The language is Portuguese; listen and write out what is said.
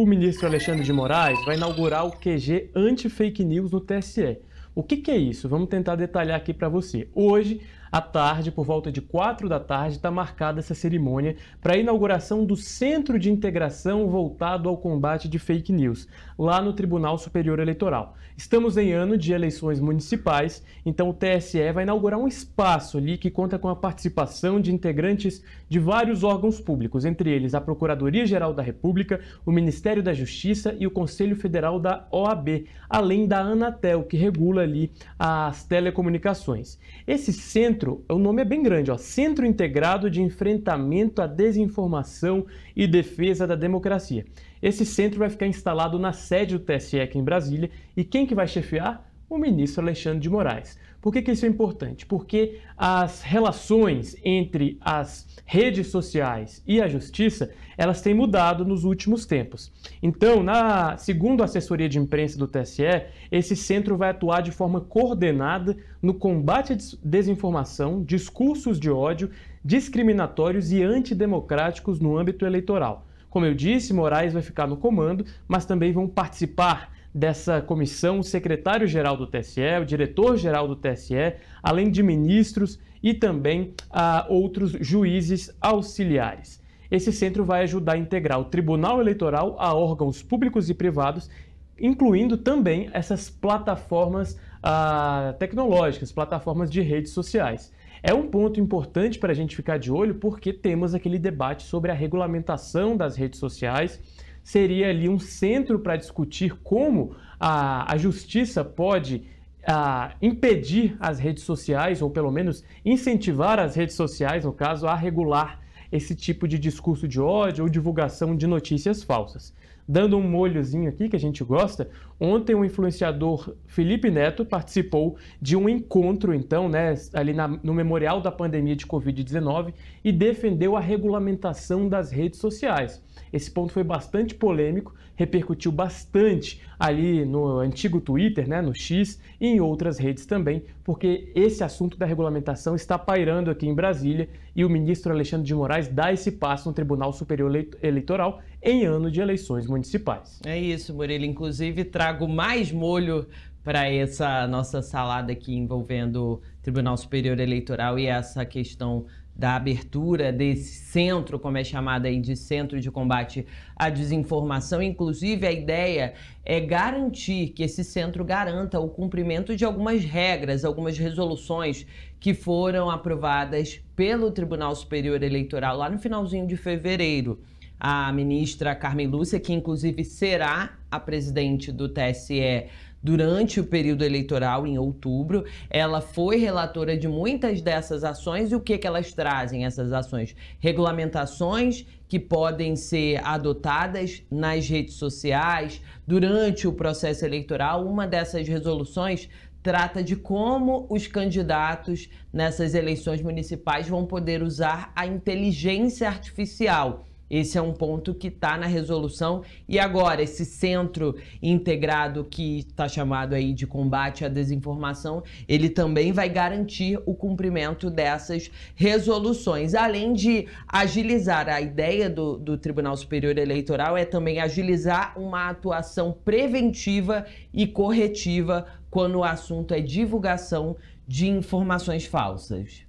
O ministro Alexandre de Moraes vai inaugurar o QG anti-fake news no TSE. O que, que, é isso? Vamos tentar detalhar aqui para você. Hoje, à tarde, por volta de 4 da tarde, está marcada essa cerimônia para a inauguração do Centro de Integração voltado ao combate de fake news, lá no Tribunal Superior Eleitoral. Estamos em ano de eleições municipais, então o TSE vai inaugurar um espaço ali que conta com a participação de integrantes de vários órgãos públicos, entre eles a Procuradoria-Geral da República, o Ministério da Justiça e o Conselho Federal da OAB, além da Anatel, que regula ali as telecomunicações. Esse centro Centro, o nome é bem grande, ó, Centro Integrado de Enfrentamento à Desinformação e Defesa da Democracia. Esse centro vai ficar instalado na sede do TSE aqui em Brasília e quem que vai chefiar? o ministro Alexandre de Moraes. Por que, que isso é importante? Porque as relações entre as redes sociais e a justiça, elas têm mudado nos últimos tempos. Então, na segundo a assessoria de imprensa do TSE, esse centro vai atuar de forma coordenada no combate à desinformação, discursos de ódio, discriminatórios e antidemocráticos no âmbito eleitoral. Como eu disse, Moraes vai ficar no comando, mas também vão participar dessa comissão o secretário-geral do TSE, o diretor-geral do TSE, além de ministros e também a ah, outros juízes auxiliares. Esse centro vai ajudar a integrar o Tribunal Eleitoral a órgãos públicos e privados, incluindo também essas plataformas ah, tecnológicas, plataformas de redes sociais. É um ponto importante para a gente ficar de olho porque temos aquele debate sobre a regulamentação das redes sociais seria ali um centro para discutir como a, a justiça pode a, impedir as redes sociais, ou pelo menos incentivar as redes sociais, no caso, a regular esse tipo de discurso de ódio ou divulgação de notícias falsas dando um molhozinho aqui que a gente gosta, ontem o influenciador Felipe Neto participou de um encontro, então, né, ali na, no Memorial da Pandemia de Covid-19 e defendeu a regulamentação das redes sociais. Esse ponto foi bastante polêmico, repercutiu bastante ali no antigo Twitter, né, no X e em outras redes também, porque esse assunto da regulamentação está pairando aqui em Brasília e o ministro Alexandre de Moraes dá esse passo no Tribunal Superior Eleitoral em ano de eleições municipais. É isso, Murilo. Inclusive, trago mais molho para essa nossa salada aqui envolvendo o Tribunal Superior Eleitoral e essa questão da abertura desse centro, como é chamado aí, de centro de combate à desinformação. Inclusive, a ideia é garantir que esse centro garanta o cumprimento de algumas regras, algumas resoluções que foram aprovadas pelo Tribunal Superior Eleitoral lá no finalzinho de fevereiro a ministra Carmen Lúcia, que inclusive será a presidente do TSE durante o período eleitoral, em outubro. Ela foi relatora de muitas dessas ações e o que, que elas trazem, essas ações? Regulamentações que podem ser adotadas nas redes sociais durante o processo eleitoral. Uma dessas resoluções trata de como os candidatos nessas eleições municipais vão poder usar a inteligência artificial esse é um ponto que está na resolução. E agora, esse centro integrado que está chamado aí de combate à desinformação, ele também vai garantir o cumprimento dessas resoluções. Além de agilizar, a ideia do, do Tribunal Superior Eleitoral é também agilizar uma atuação preventiva e corretiva quando o assunto é divulgação de informações falsas.